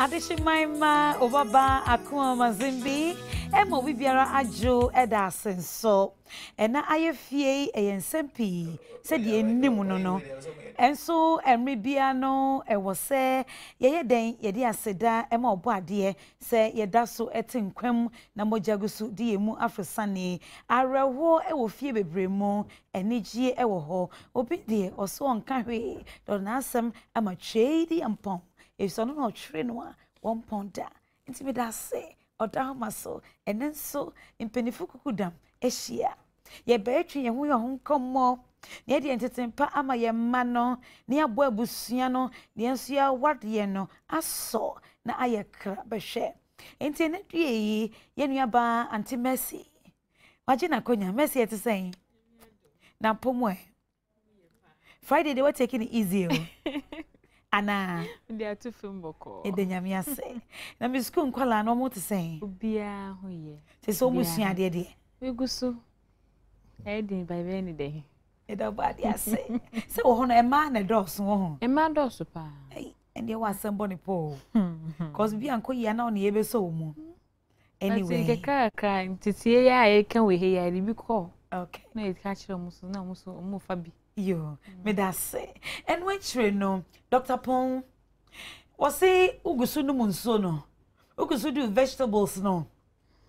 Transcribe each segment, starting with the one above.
adehyimaima obaba akoa mazimbi ɛma obi biara adwo ɛda ase nso ɛna ayɛ fie ɛyɛ nsɛm pii sɛdeɛ ɛnim no no ɛnso ɛmɛ bia no ɛwɔ sɛ yɛyɛ dɛn yɛde aseda ɛma ɔbɔ adeɛ sɛ yɛda so ɛte nkwam na mogya gu so de yɛn mu afrosane awerɛhoɔ fie bebree mu anigyeɛ ɛwɔ hɔ obi deɛ ɔso ɔnka hwee dɔnna asɛm ama twɛ di mpɔn efisɛ ɔno na ɔtwerɛ no a wɔmpɔn da nti my soul. And then so ɛne nso mpanimfo kuku dam ahyia yɛbɛɛtwe yɛn ho yɛn ho nkɔmmɔ na yɛde yɛn tete mpa ama yɛn mma no na yɛabɔ abusua no na yɛn nso yɛawade yɛn no asɔ na ayɛ kra bɛhwɛ nti ɛnɛ dua yi yɛn nuabaa ante mercy wagye Messi, mercy yɛte sɛn Now, mpom ɛ friday were taking it easy oh. anaa ndị atụfu mbọkọ ịdị nyame ase na mi sukuu nkwalaa na ọmụ te sị obiara ahụ yie te sị ọmụ sua adeɛ deɛ egu so ɛyɛ den baabi ɛni dɛ ɛda ɔbɔ adeɛ ase sɛ wɔ hɔ no mmaa na dɔɔso wɔ hɔ mmaa dɔɔso paa ɛndeɛ wɔ asɛm bɔ ne pɔɔ kɔsu hmm. bi ankɔ yia na ɔne yɛ bɛ sɛ ɔmo anyway ati kakra ntitie ya a yɛka wɔ he yɛ ɛde bi kɔɔ na yɛ ka ɔmo so na ɔmo so ɔmo fa bi yo meda se ɛno akyire no dr pon wɔse wogu so nom nsuo no wogu do vegetables no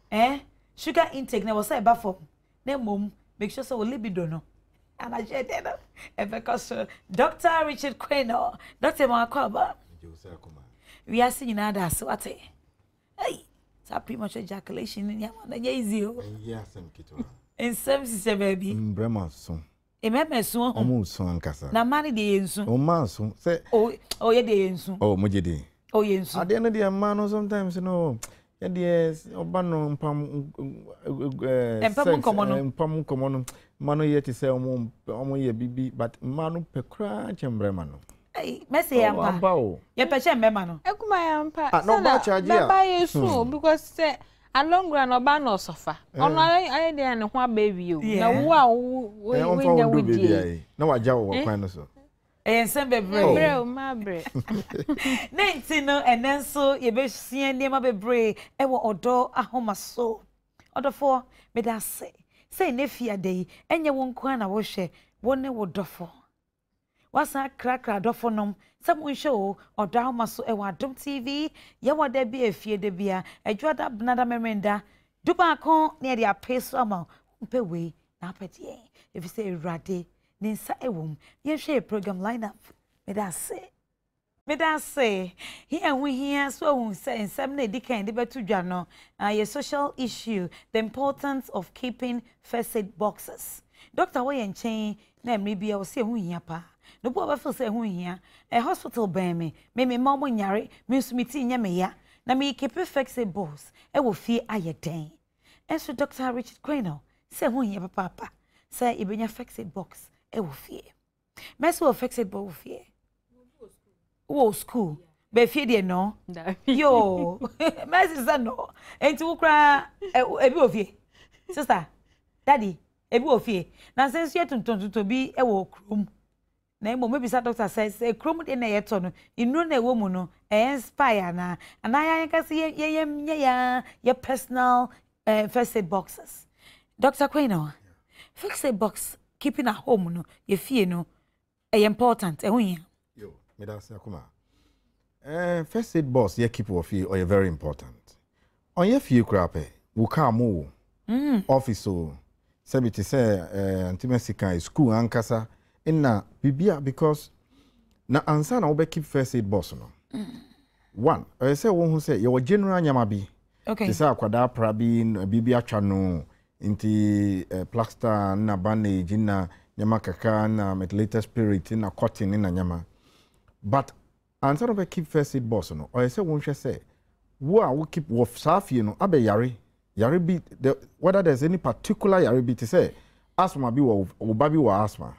eh? sugar intake na wɔsɛ ɛba fam na mmom make sure sɛ wo libido no anahyɛ dɛ no ɛbɛkɔ so dr richard quin no dr We are seeing nyinaa da ase wate ei saa premature ejaculation ne nneɛma no nyɛ easy o nsɛm sisɛ baabi mbrɛma so mmɛmɛ sun ɔhun ɔmu sun ankasa na mmaa ni de yɛ nsun ɔmma nsun sɛ o ɔyɛ de yɛ nsun ɔ oh, mo gye de ɔyɛ nsun adeɛ no deɛ mmaa no sometimes no yɛdeɛ ɔba no mpam ɛɛ sex mpam nkɔmɔ no mmaa no yɛ te sɛ ɔmo ɔmo yɛ bibi but mmaa no pɛ koraa kyɛ mbrɛma no mɛsɛ yɛ oh, mpa yɛpɛ kyɛ mbrɛma no ɛkuma yɛ mpa sɛ ah, na bɛba yɛ sun o hmm. because sɛ. alongura na ọba na ọsọfa eh. ọnụ ayọ dị ya na hụ aba o na wu a wunya eh, wudie na wagya eh. kwan no oh. e so ɛyɛ nsɛm bebree o ma brɛ ne nti no ɛnɛ nso sie bebree ahomaso ọdọfọ ase fi ada na ne wasan krakra adɔfo nom sɛ monhwɛ o ɔdɔ ahoma so ɛwɔ adom tv yɛwɔ da bi efie da bi a adwa da benada mɛmɛnda dubaako ne yɛde apɛ so ama mpɛ wei na apɛ deɛ efisɛ ewurade ne nsa ɛwɔ mu yɛhwɛ program lineup meda ase meda ase hia ho hia so ahu sɛ nsɛm na ɛdi kan de bɛto dwa no yɛ social issue the importance of keeping first aid boxes doctor wɔyɛ nkyɛn na mmerɛ bi a wɔ ɛho hia paa No obi a ɔbɛfo sɛ ɛho hia ɛ hospital bɛn me me me ma ɔmo nyare me nso me ti nyɛ me ya na me kepe flexibles ɛwɔ fie ayɛ dɛn ɛnso dr richard crano sɛ ɛho hia papaapa sɛ ebenya flexibles ɛwɔ fie mɛsi wɔ flexible wɔ fie wɔ school bɛfie deɛ no Yo. yoo mɛsi say no nti wo koraa ebi wɔ fie sista dadi ebi wɔ fie na sɛ nso yɛ tuntum tuntum bi ɛwɔ kurom na mmom sa doctor says sɛ kurom de na yeto no nnuro na ɛwɔ mu no ɛyɛ inspire na na yɛn ankasa yɛ yɛ yɛ nyɛ yɛ yɛ personal uh, first aid boxes doctor kwena first aid box keeping at home no yɛ fie no ɛyɛ important ɛho yɛ. yo meda ase akoma ɛɛ first aid box yɛ keep wɔ fie ɔyɛ very important ɔnyɛ fie kura pɛ wò kaa mo wò. ɔfiisi o sɛbi ti sɛ ɛɛ ntima sika ankasa na bibia because na ansa na wobɛkeep first aid box no one ɛyɛ sɛ wohu sɛ yɛwɔ general nyama bi okay. te sɛ akwadaa pra bi biribi atwa no nti uh, plaster na bandage na nyama kaka na methylated spirit na cotton na nyama but ansa na wobɛkeep first aid box no ɔyɛ sɛ wonhwɛ sɛ wo a wokeep wɔ saa fie no abɛyare yare bi the, whether there's any particular yare bi te sɛ asthma bi wɔ wo ba bi wɔ asthma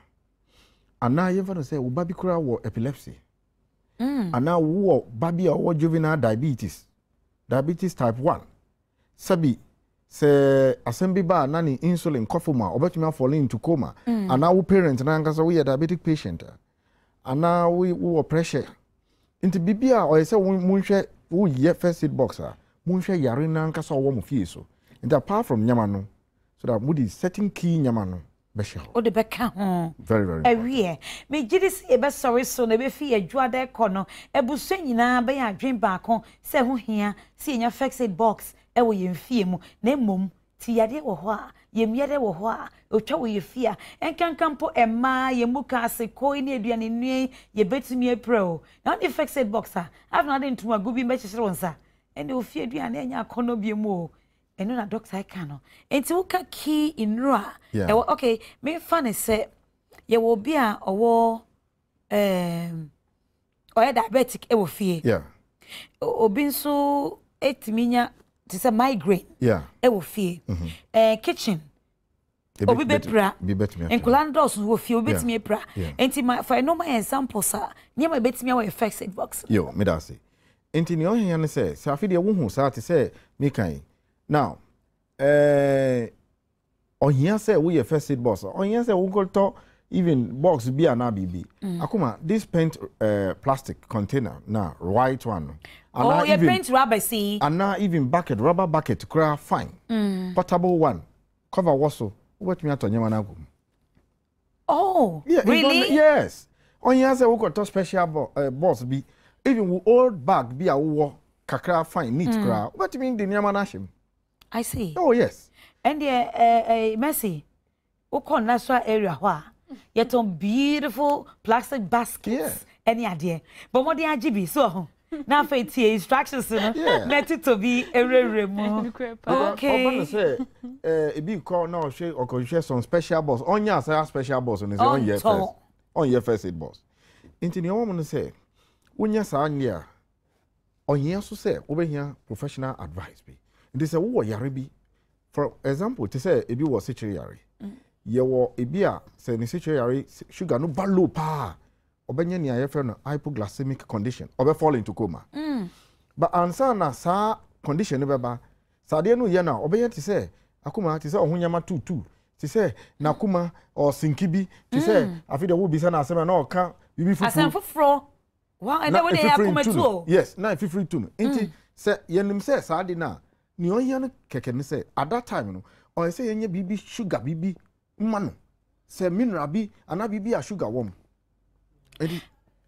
anaa yɛmfa no sɛ wo ba bi koraa wɔ epilepsy mm. anaa wowɔ ba bi a ɔwɔ juvenile diabetes diabetes type one. sɛbi sɛ asɛm bi baa na ne insulin kɔfo mu a ɔbɛtumi afɔle into coma mm. anaa wo parent nankasa woyɛ diabetic patient a anaa wowɔ pressure nti biribi a ɔyɛ sɛ monhwɛ woyɛ first aid box a monhwɛ yare nankasa ɔwɔ mo fie so nti apart from nyama no so that di certain key nyama no wode bɛka ho awiɛ hmm. megye de sɛ yɛbɛsɔre so na ɛbɛfi yɛadwoada ɛkɔ no abusua nyinaa bɛyɛ adwen baako sɛ ho hia sɛ yɛnya fixed box ɛwɔ yɛn fie mu na mmom ti yadeɛ wɔ hɔ a yɛmmeɛdeɛ wɔ hɔ a ɔtwa wɔ yɛ fie a ɛnkanka mpo ɛmmaa yɛn koi ne aduane nnua yɛbɛtumi apirɛ o na wode fixed box a afei na wode ntomago bi mbɛkyekyere wo nsa ɛne ofie aduane ɛnyɛ akɔnnɔ bi o ɛno na doctor ka no nti woka key nnuro a ɛwɔ okay memfa ne sɛ yɛwɔ obi a ɔwɔ ehm, ɔyɛ diabetic ɛwɔ fie obi nso ɛtumi nya te sɛ migraine ɛwɔ fie mm-hmm. eh, kitchen obi bɛpira nkwadaa no dɔɔso wɔ fie obi bɛtumi apira nti ma for a normal example sa nneɛma bɛtumi awɔ effect box. yo meda ase nti nea ɔhia ne sɛ sɛ afei deɛ wohu saa te sɛ mekan now eh, ọ̀hìn sẹ́ wọ́yẹ first aid box ọ̀hìn sẹ́ wọ́n even box bi a na bibi akuma this paint uh, plastic container na white one ana oh, even paint rubber see ana even bucket rubber bucket kura fine mm. portable one cover waso wobɛtumi atɔ nyɛma no agum oh yeah, really gonna, yes ɔnyɛ sɛ wokɔtɔ special bo, uh, eh, boss bi even old bag bi a wowɔ kakra fine neat mm. koraa wobɛtumi de nneɛma no ahyɛ mu I see. Oh yes. And the uh, eh, uh, eh, Messi, ukon national area wa, Yet on beautiful plastic baskets. Yeah. Any idea? But what the RGB so? Now for it instructions, you know. Yeah. Let it to be a rare mo. Okay. I'm to say, if you call now, she or can share some special boss. On your say special boss, and it's on your first, on your first aid boss. Into the woman say, when you're saying yeah, on your so over here professional advice be nti sɛ wowɔ yare bi for example te sɛ ebi wɔ sekyere yare yɛwɔ ebi a sɛ ne sekyere yare sugar no ba low paa ɔbɛnyɛ nea yɛfrɛ no hypoglycemic condition fall into coma mm. but ansa na saa condition no bɛba saa adeɛ no yɛ no a ɔbɛyɛ te sɛ akoma te sɛ ɔho nyɛma tuutuu te sɛ n'akoma ɔsinki bi te sɛ mm. afei deɛ wobisa no asɛm a na bibi fufu asɛm foforɔ wa ɛdɛ wo de yɛ akoma tu yes na efifiri tu no nti mm. sɛ yɛnim sɛ saa de no Ni ɔyɛ no kɛkɛ ne sɛ at that time no ɔyɛ sɛ yɛnyɛ biribi sugar biribi mma no sɛ mineral bi anaa biribi a sugar wɔ mu ɛdi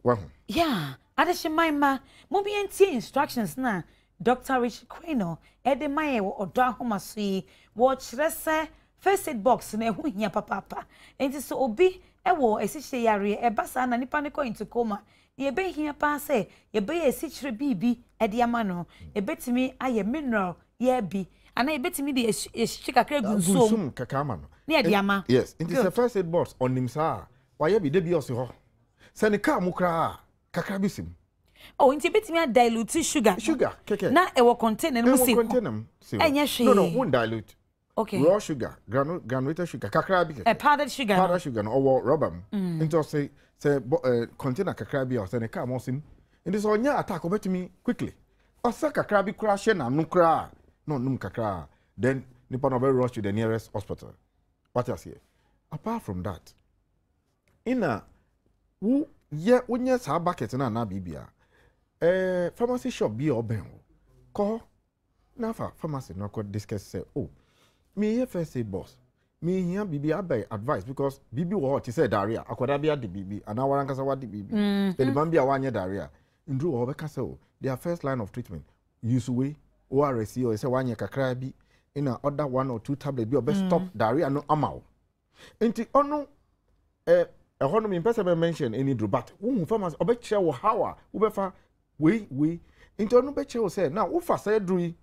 wahu. yà adehyeman ma mo bi yɛn tie instructions na dr rich kweno ɛde ma yɛ wɔ ɔdɔ ahoma so yi wɔkyerɛ first aid box na ɛho hia papaapa nti sɛ obi ɛwɔ esikyire yareɛ ɛba saa na nipa ne kɔ into coma yɛbɛhia paa sɛ yɛbɛyɛ esikyire biribi ɛde ama no yɛbɛtumi ayɛ mineral yɛbi anaa yɛbɛtumi de ɛhyi kakra gu nsuo mu kakra ama no ne yɛde eh, ama yes nti sɛ first aid box ɔnim saa wayɛ bi debi ɔsi hɔ sɛ ne kaa mu koraa kakra bi si mu. o oh, nti ebitumi a dilute sugar. sugar kɛkɛ na ɛwɔ container mu si hɔ ɛwɔ container mu si hɔ no no won dilute. okay raw sugar granu granulated sugar kakra bi kɛkɛ. ɛ eh, powdered sugar powdered sugar no ɔwɔ rubber mu. Mm. nti ɔsi sɛ eh, container kakra bi a ɔsɛ ne kaa mu ɔsi mu nti sɛ ɔnyɛ attack ɔbɛtumi quickly ɔsɛ kakra bi koraa hyɛ n'ano koraa. No, ɔnum kakra then nipa na ɔbɛ rush to the nearest hospital What else here? apart from that ina wo yɛ wonyɛ saa bucket na na bibia. ɛɛ eh, pharmacy shop bi a ɔbɛn o kɔ n'afa pharmacy na akɔ discuss sɛ o oh, meyɛ first aid boss mehia biribi abɛ advice because biribi wɔ hɔ te sɛ daria akwadaa bi ade biribi anaa wɔn ankasa wɔade biribi ɛdiban mm-hmm. bi a wɔanyɛ diarrhea. nduru wɔ hɔ bɛka sɛ o oh, their first line of treatment use way ors yi sɛ wanyɛ kakra bi ina ɔda one or two tablet bi ɔbɛ stop mm. diarrhea no ama wo nti ɔno ɛɛ ɛhɔ nom mpɛ sɛ mention any duro but wohu pharmacy ɔbɛkyerɛ wo how a fa, wei wei nti ɔno bɛkyerɛ wo sɛ na wofa sɛ duro yi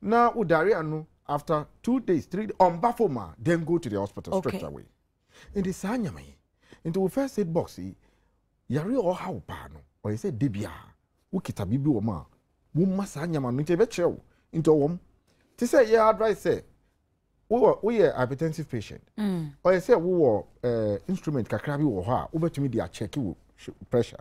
na wo diarrhea no after two days three days ɔmba fom then go to the hospital okay. straight away nti saa nyama yi nti wo first aid box yi yare a ɔha paa no ɔyɛ sɛ debia wokita biribi wɔ mu a woma saa nyama no nti ɛbɛkyerɛ wo nti ɔwɔm te sɛ yɛ advice sɛ wowɔ woyɛ hypertensive patient mm. ɔyɛ sɛ wowɔ eh, instrument kakra bi wɔ hɔ a wobɛtumi de akyɛke wo pressure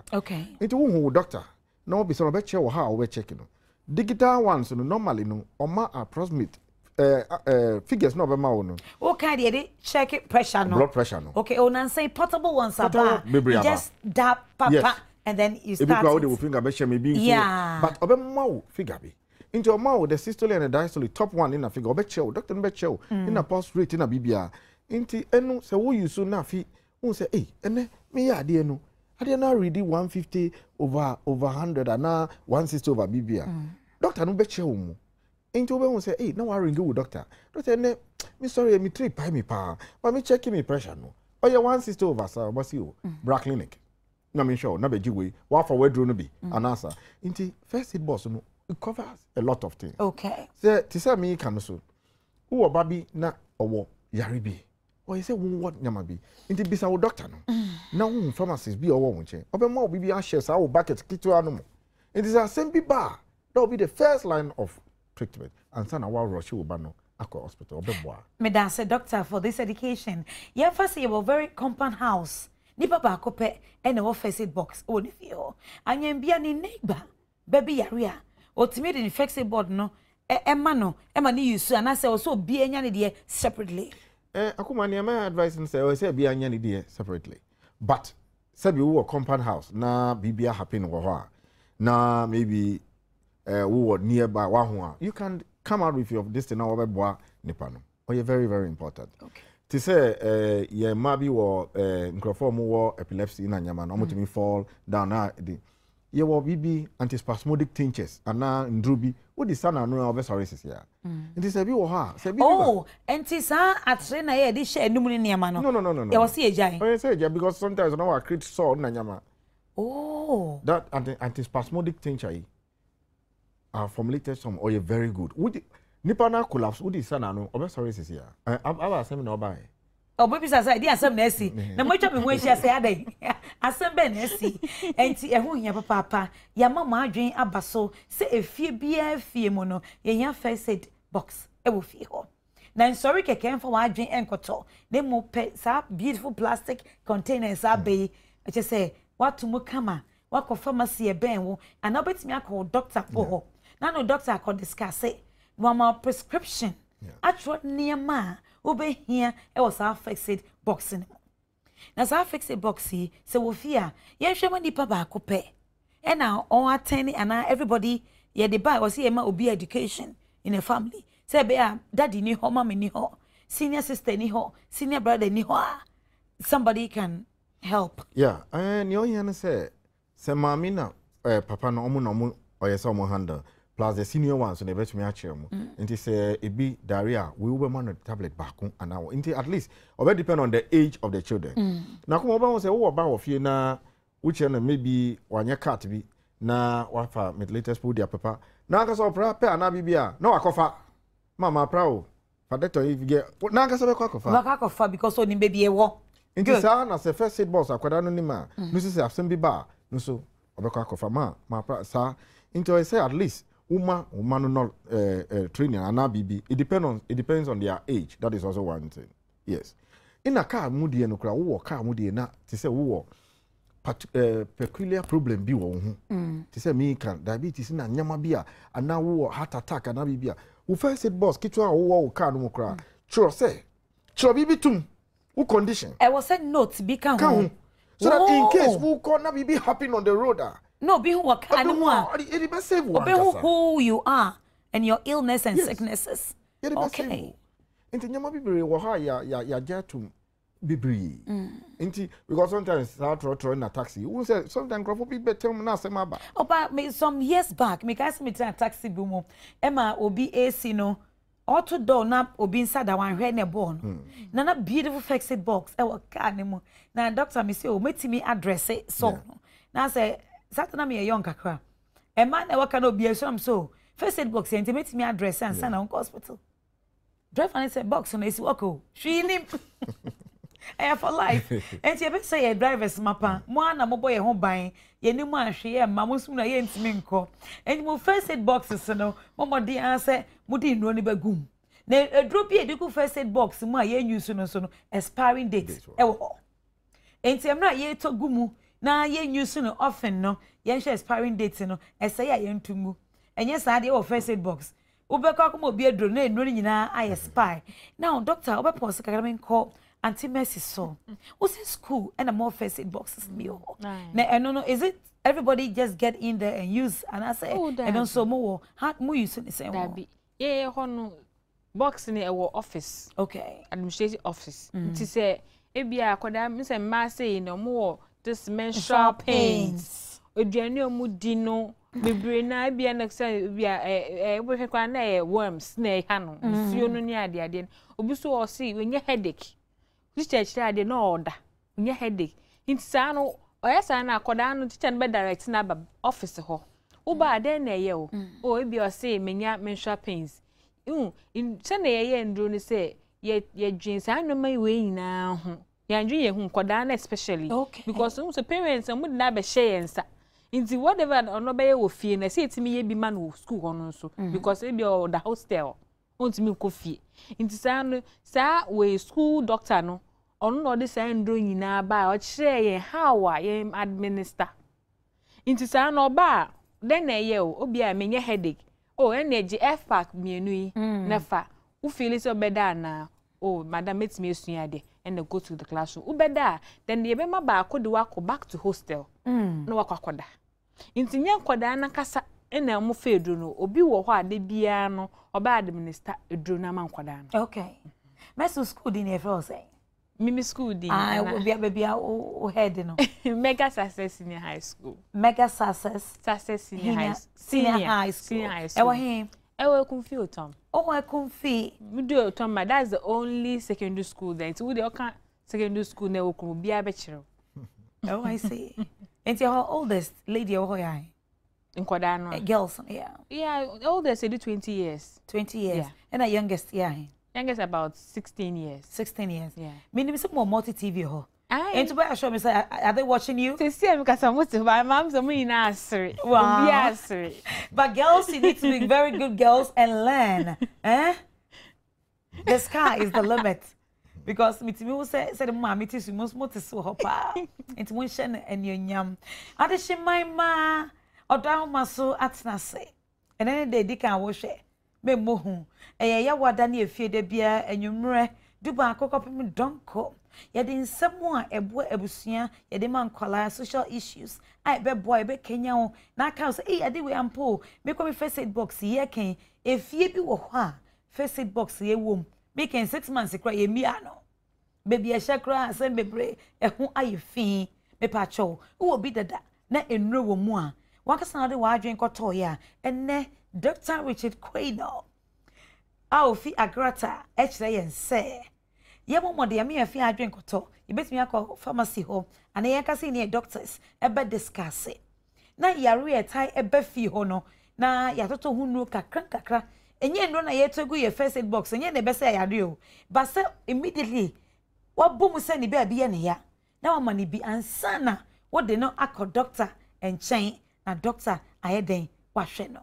nti wohu wo doctor na wobisa no ɔbɛkyerɛ wɔ ha a wobɛkyɛke no digital ones no normally no ɔma approximate Uh, uh, figures náà bẹ ma wo no. o ka de de check pressure no. blood pressure no. okay o portable ones aba. portable bebree aba just da papa. yes and then you start. ebi kura o de wo finger bɛ hyɛ mi bi nso yeah. but ɔbɛ mma wo figure bi nti ɔma wo the systole and the diastole top one ne na figure ɔbɛ kyɛ wo doctor no bɛ kyɛ wo ne na pulse rate ne na bibia nti ɛnu sɛ wo use na afi wo sɛ ɛy ɛnɛ mi yɛ adeɛ no adeɛ no aredi one fifty over over hundred ana one sixty over bibia mm. doctor no bɛ kyɛ wo mu nti wo bɛ hu sɛ ɛy na wa ringi wo doctor doctor ɛnɛ mi sɔrɔ yɛ mi tiri pa mi paa ma mi check mi pressure no ɔyɛ one sixty over sa ɔbɔ si o mm. bra clinic na mi nhwɛ o na bɛ gyi wei wafa waduro no bi anaasa nti first aid box no it covers a lot of things. okay sɛ te sɛ mi ka no so wowɔ ba bi na ɔwɔ yare bi ɔyɛ sɛ wowɔ nyama bi nti bisa wo doctor no na wo pharmacist bi a ɔwɔ wo nkyɛn ɔbɛma wo biribi ahyɛ saa wo bucket ketewa no mu nti sɛ asɛm bi baa that will be the first line of treatment ansa na wa rush wo ba no akɔ hospital ɔbɛboa. medase doctor for this education yɛmfa sɛ yɛwɔ very compound house nipa baako pɛ ɛna ɛwɔ first box wɔ ne fie hɔ anyambia ne neighbor baabi yare a otumi de ne first board no ɛma no ɛma ne yi su anaasɛ ɔsɛ obi anya ne deɛ separately. ɛɛ akoma nneɛma advice no sɛ ɔsɛ obi anya ne deɛ separately but sɛbi wowɔ compound house na biribi ahape no wɔ hɔ a na maybe ɛɛ wowɔ nearby waho a you can come out with your distance na wɔbɛboa nipa no ɔyɛ very very important. Okay te sɛ eh, yɛn mma bi wɔ eh, nkurɔfoɔ mu wɔ epilepsy na nyama na wɔtumi mm. fall down na de yɛwɔ biribi antispasmodic tinctures ana nduro bi wodi sa n'ano a ɔbɛsɔre sisi a mm. nti sɛ bi wɔ hɔ a sɛ bi oh nti saa atere na yɛ de hyɛ enum ne nneɛma no no no no no yɛwɔ si egya yi ɔyɛ sɛ egya because sometimes ɔna wa create sore na nyama oh that anti antispasmodic tincture yi are formulated some ɔyɛ oh, very good wudi nipa na collapse wodi sa na no ɔbɛsɔre sisi a eh, aba asɛm na ɔba yɛ. ɔbɛbisa oh, sɛ ɛdi asɛm na ɛsi mm-hmm. na mo atwa mi ho ahyia sɛ ada yi asɛm bɛɛ na ɛsi ɛnti ɛho hia papaapa yɛama mo adwene aba so sɛ efie biara fie mu no yɛnya first aid box ɛwɔ fie hɔ na nsɔre kɛkɛ nfa wɔn adwene ɛnkɔtɔ na mo pɛ saa beautiful plastic containers abɛyi ɛkyɛ sɛ mm. wato mu kama wakɔ pharmacy ɛbɛn wo anaa wobɛtumi akɔ doctor po hɔ na no doctor akɔ discuss it. E. more prescription atwerɛ nneɛma a wobɛhia wɔ saa fixed box no mu na saa fixed box yi sɛ wɔfie a yɛnhwɛ ma nnipa And now, all ɔn and now everybody yɛde the a was here. ma obi education in a family Say, be a um, daddy ni hɔ mama ni senior sister ni senior brother ni ah, somebody can help. Yeah, and nea ɔyɛ no sɛ sɛ maame na ɛɛ papa no ɔmo na ɔmo ɔyɛ sɛ ɔmo plus the senior ones na ɛbɛtumi akyerɛ mu nti sɛ ebi dare a wei wobɛma no tablet baako anaa nti at least ɔbɛ depend on the age of the children mm. Oh, na kɔma wobɛhu sɛ wowɔ ba wɔ fie na wokyerɛ no maybe wanyɛ cart bi na wafa metlatest po dia pepa na ankasa ɔpra pɛ anaa biribi a na wakɔfa mama pra o fadɛtɔ yi gɛ na ankasa bɛkɔ akɔfa bɛkɔ akɔfa because oni baabi ɛwɔ nti saa na sɛ first aid box akwadaa no nim mm. a no sisi asɛm bi ba a no so ɔbɛkɔ akɔfa ma ma pra saa nti ɔyɛ sɛ at least woman woman no not uh, eh, uh, eh, training and now it depends on it depends on their age that is also one thing yes in a car mu deɛ no kora car mu deɛ na say, sɛ wowɔ uh, peculiar problem bi wɔ wo ho mm. te sɛ meka diabetes na nyama bi a anaa wowɔ heart attack anaa biribi wo first said boss, ketewa a wowɔ wo car no mu koraa mm. kyerɛ sɛ kyerɛ biribi tom wo condition ɛwɔ sɛ note bi ka ho so that in case wokɔ na biribi happen on the road a ah no be hu wɔ kaa no mu a obi hu who you are and your illness and yes. sicknesses okay nyama bibiri bebree wɔ ya ya yɛagye atom bibiri. Mm. nti because sometimes saa trɔtrɔ na taxi wohu say sometimes nkurɔfoɔ bi bɛtɛm na asɛm aba ɔba some years back mekae sɛ metena taxi bi mu ɛma obi ac no auto door na obi nsa da wanhwɛ ne bɔɔl mm. na na beautiful fexit box ɛwɔ kaa ne mu na doctor mi sɛ o mɛtumi adrɛse sɔɔ no na say sata me a young kakra a ɛma na ɛwɔka be a ɛsɔm so first aid box yɛn ti mɛtumi and send na ɔnkɔ hospital driver ne sɛ box na esi wɔkɔ o hwii nim ɛyɛ for life And ebi say a drivers mapa mo a na mo bɔ yɛn ho ban yɛn ni mo ahwɛ yɛ mma mo sum na yɛn ntumi nkɔ mo first aid boxes si no mo mo di an sɛ mo di nnuro ni bɛ gum na eduro bi edi ku first aid box mu a yɛn use no so expiring date ɛwɔ hɔ ɛnti ɛmu to gumu na yɛnyu so no often no yɛnhwɛ expiring date no ɛsɛ yɛ a yɛnto ngu ɛnyɛ saa deɛ wɔ first aid box wobɛkɔ akoma obi aduro na nnuro no nyinaa I spy now doctor wobɛpɔ so kakra call anti mercy so wosɛ school ɛna more first aid boxes bi wɔ hɔ na ɛno no is it everybody just get in there and use anaasɛ ɛno nso mo wɔ ha mo use ne sɛn wɔ yɛyɛ hɔ no box ni ɛwɔ eh, office okay administrative office mm. nti sɛ ebi akɔda nsɛm mmaa sɛ say na ɔmo wɔ this menstrual pains aduane a mu di no bebree na ebi a na sɛ ebi a ɛɛ eh, ɛbɛhwɛ eh, eh, koraa na ɛyɛ worms na ɛha no mm-hmm. nsuo no ne adeadeɛ no obi nso ɔsi onye headache teacher kyerɛ adeɛ na ɔda onye headache nti saa no ɔyɛ saa no akɔdaa no teacher no bɛ direct na ba ɔfisi hɔ woba mm. adeɛ na ɛyɛ o mm. o oh, ebi ɔsi menya menstrual pains mm sɛ na yɛyɛ nduro no sɛ yɛ yɛ dwen saa nneɛma yi wɔ nyinaa ho yɛandwe yɛn ho nkɔdaa no especially okay. because n mm, sɛ parents ɛmu de n'abɛhyɛ yɛn nsa nti whatever ɔno bɛyɛ wɔ fie na ɛsɛ yɛtumi yɛ bi ma no wɔ school hɔ no nso mhm. because ebi da hostel ɔntumi nkɔ fie nti saa no saa wɔ school doctor no ɔno na ɔde saa nduro nyinaa ba a ɔkyerɛ yɛn how a yɛn administer nti saa na ɔba a dɛn na ɛyɛ o obi a menyɛ headache o oh, ɛna ɛgye fpac mmienu yi mm. na fa wofili sɛ ɔbɛda anaa o oh, madam ɛtumi esua adeɛ ɛna go to the classroom wobɛda a then deɛ bɛma baako de wakɔ back to hostel mm. na wakɔ akɔda nti nyɛ nkɔdaa nankasa ɛna ɔmo fa eduro no obi wɔ hɔ a de biara no ɔbɛ administer eduro no ama nkɔdaa no. okay mɛso school din ni ɛfɛ ɔsɛn. mimi school din. ah obi a baabi a o head no. mega success senior high school. mega success. success senior high senior high school. senior high school ɛwɔ hin ɛwɔ ekunfi otom. ɔmɔ ekunfi. mudu otom ma that's the only secondary school there nti wudi ɔka secondary school na ɛwɔ kurum biara bɛkyerɛw. ɛwɔ I see. nti ɛwɔ oldest lady ɛwɔ hɔ yaa nkwadaa no. Eh, girls yeah. yeah oldest ɛdi twenty years. twenty years ɛna yeah. youngest yaa yeah. youngest about sixteen years. sixteen years. yeah. minimu sɛ mo wɔ multi tv hɔ nti bɛyɛ ahyɛ mi sɛ are they watching you. sisi ɛmi kasa mo ti hɔ ba maa mi sɛ mo nyinaa but girls you need to be very good girls and learn eh? the sky is the limit because mi ti mi sɛ sɛ de mo maame ti so mo mo ti so hɔ paa nti mo n hyɛ no ɛnionyam adehyeman maa ɔdɔ ahoma so atena ase ɛnɛ ne de edi kan wɔhwɛ mɛ mo ho ɛyɛ yawo ada ne efie de bia enyimrɛ dubaako kɔpem dɔnko yɛde nsɛm a ɛboa abusua yɛde ma nkwadaa social issues a ɛbɛboa ɛbɛkanya ho n'aka sɛ ee yɛde wei ampo o mekɔ me first aid box yɛ kɛn efie bi wɔ hɔ a first aid box yɛ wɔ mu bi kɛn six months kora yɛ mia no beebi ɛhyɛ kora asɛm bebree ɛho ayɛ fii mepɛ akyɛw wɔ bi dada na nnuro wɔ mu a wakasa na de wadwen kɔtɔɔ yɛ a ɛnɛ dr richard Quaynor a ofi agrata ɛkyerɛ yɛn sɛɛ yɛmɔ mɔde yɛmɛ yɛn fi adwen kɔtɔ yɛbɛtumi akɔ pharmacy hɔ ana yɛn kasa ne doctors ɛbɛ discuss na yare yɛ tae ɛbɛ fie hɔ no na yɛatoto ho nuro kakra kakra ɛnyɛ nuro na yɛto gu yɛ first aid box ɛnyɛ na ɛbɛsɛ yare o basɛ immediately wabɔ mu sɛ ne baabi yɛ ne ya na wama ne bi ansa wɔde no akɔ doctor nkyɛn na doctor ayɛ dɛn wahwɛ no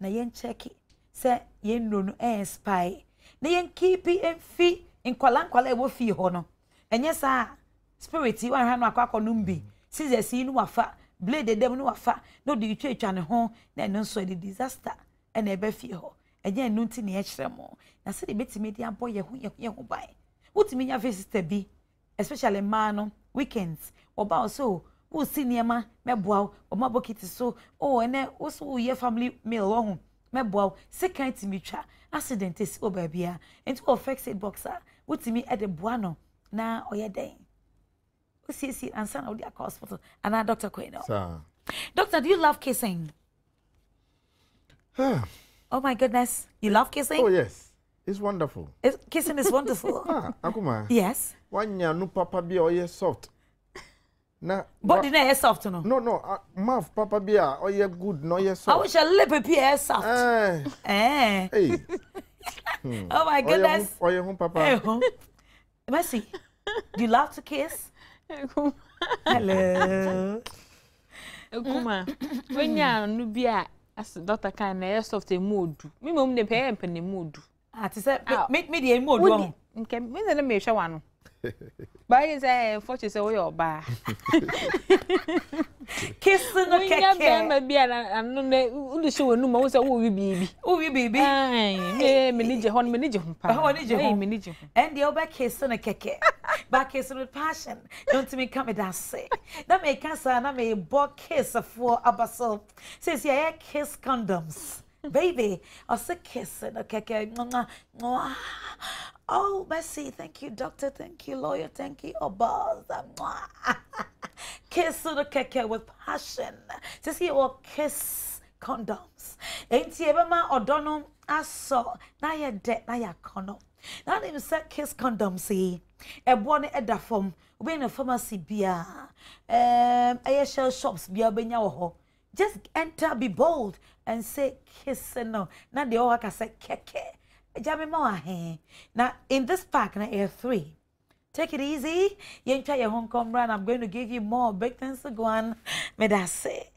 na yɛn kyɛki sɛ yɛn nuro no ɛyɛ spy na yɛn kiipi mfi nkwala nkwala ɛwɔ fie hɔ no ɛnyɛ saa spirit wahwɛ no akɔ akɔ nom bi scissors yi no wafa blade dɛm no wafa na ɔde twitwa ne ho na ɛno nso ɛde disaster ɛna ɛbɛ fie hɔ ɛnyɛ ɛno nti na ɛkyerɛ mo na sɛdeɛ bɛtumi de abɔ yɛ ho yɛ ho yɛ ho ban wotumi nya fɛ bi especially mmaa no weekends ɔbaa ɔsɛ o wosi nneɛma mɛboa o ɔma bokiti so o ɛnɛ woso woyɛ family meal wɔ ho mɛboa wo sekan tumi twa accident esi wɔ baabi a nti wɔ fexit box a wotumi e de boa no na ɔyɛ dɛn osiesie ansa na wode akɔ hospital anaa doctor kɔɛ no doctor do you love kissing ah. oh my goodness you love kissing oh yes it's wonderful it's, kissing is wonderful ah, akuma yes wanya no papa bi a ɔyɛ oh, soft na body na ɛyɛ soft no. no no uh, math papa bi Oh, ɔyɛ good No, ɔyɛ soft. I wish awohyɛ lip pi ɛyɛ soft. Eh. ɛɛ eh. hey. oh my goodness. ɔyɛ ho papa. ɛyɛ eh, ho mercy do you love to kiss. hello. ekuma When anu bi a asi dɔkta kan na soft emu mood. mímu mu de pɛ ɛyɛ mpɛ na emu odu. a ah, ti me mi mi de emu odu ɔmo. nkɛ mi nana mi ehwɛ báyìí sẹ fọchì sẹ wọ́n yẹ ọba. kisi no kẹkẹ. wọ́n yẹ bẹ́ẹ̀mẹ̀ bí àná ní olùsọ wọn numu ọ̀hún sẹ wọ́n wí bìbí. wọ́n wí bìbí. ẹ mi ní jẹ hàn mi ní jẹ hun pa. ọ̀hún ní jẹ mi ní jẹ hun. ẹ ǹdí ọba kisi no kẹkẹ ba kisi no passion ẹ n tumi kàmi dà sẹ na mi kasa na mi bọ kisi fún abasọ sẹsi ẹ yẹ kiss condoms. baby, og så kysset og kikket. Oh, Messi, thank you, doctor, thank you, lawyer, thank you, og bare Kysset og keke with passion. Så sier hun kiss condoms. Ain't you ever Enti ebema odonom aso na ye de na ya kono. Now, nim said kiss condoms yi. a ne eda fom. Obi na pharmacy bia. Um, eye shell shops beer, obenya wo just enter be bold and say kiss no na the ɔwɔ say sɛ kɛkɛ gya me ma in this park na air three take it easy yɛntwa yɛn home, come run. i'm going to give you more big things to go on meda say?